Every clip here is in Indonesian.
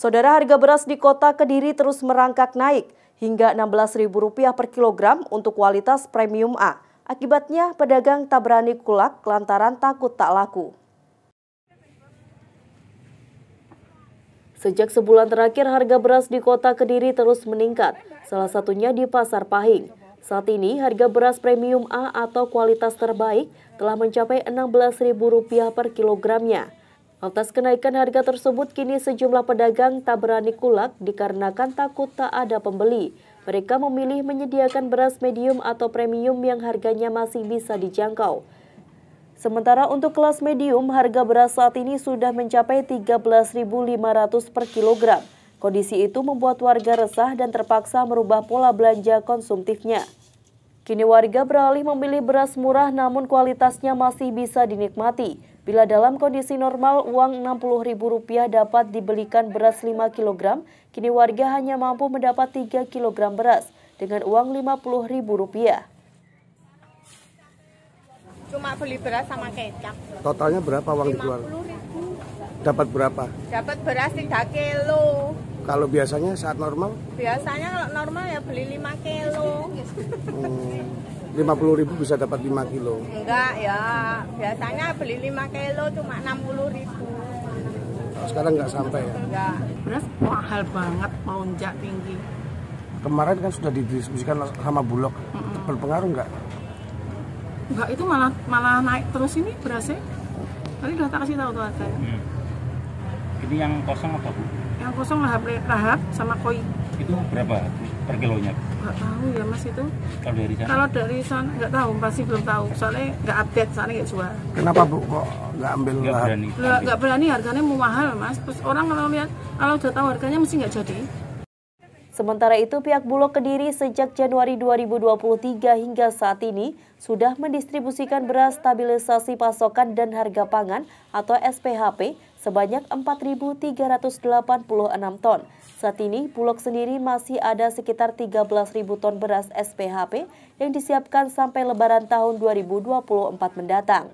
Saudara harga beras di kota Kediri terus merangkak naik hingga Rp16.000 per kilogram untuk kualitas premium A. Akibatnya pedagang tak berani kulak lantaran takut tak laku. Sejak sebulan terakhir harga beras di kota Kediri terus meningkat, salah satunya di Pasar Pahing. Saat ini harga beras premium A atau kualitas terbaik telah mencapai Rp16.000 per kilogramnya. Atas kenaikan harga tersebut, kini sejumlah pedagang tak berani kulak dikarenakan takut tak ada pembeli. Mereka memilih menyediakan beras medium atau premium yang harganya masih bisa dijangkau. Sementara untuk kelas medium, harga beras saat ini sudah mencapai 13.500 per kilogram. Kondisi itu membuat warga resah dan terpaksa merubah pola belanja konsumtifnya. Kini warga beralih memilih beras murah namun kualitasnya masih bisa dinikmati. Bila dalam kondisi normal uang Rp60.000 dapat dibelikan beras 5 kg, kini warga hanya mampu mendapat 3 kg beras dengan uang Rp50.000. Cuma beli beras sama kecap. Totalnya berapa uang dikeluarkan? Dapat berapa? Dapat beras 3 kilo. Kalau biasanya saat normal? Biasanya kalau normal ya beli 5 kilo. Hmm, puluh ribu bisa dapat 5 kilo? Enggak ya, biasanya beli 5 kilo cuma 60 ribu. sekarang nggak sampai ya? Enggak. Beras mahal banget, mau njak tinggi. Kemarin kan sudah didiskusikan sama Bulog, mm -mm. berpengaruh nggak? Enggak, itu malah malah naik terus ini berasnya. Tadi udah tak kasih tahu tuh hmm. Ini yang kosong apa Bu? yang kosong lahap lahap sama koi itu berapa per kilonya nggak tahu ya mas itu kalau dari sana kalau dari sana nggak tahu pasti belum tahu soalnya nggak update soalnya nggak jual kenapa bu kok nggak ambil nggak lahap berani nggak berani harganya mau mahal mas terus orang kalau lihat kalau udah tahu harganya mesti nggak jadi Sementara itu, pihak Bulog Kediri sejak Januari 2023 hingga saat ini sudah mendistribusikan beras stabilisasi pasokan dan harga pangan atau SPHP sebanyak 4.386 ton. Saat ini, Bulog sendiri masih ada sekitar 13.000 ton beras SPHP yang disiapkan sampai lebaran tahun 2024 mendatang.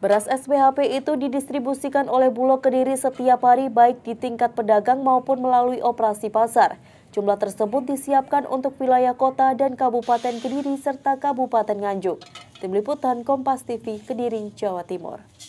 Beras SPHP itu didistribusikan oleh Bulog Kediri setiap hari baik di tingkat pedagang maupun melalui operasi pasar. Jumlah tersebut disiapkan untuk wilayah kota dan Kabupaten Kediri serta Kabupaten Nganjuk. Tim Liputan Kompas TV Kediri, Jawa Timur.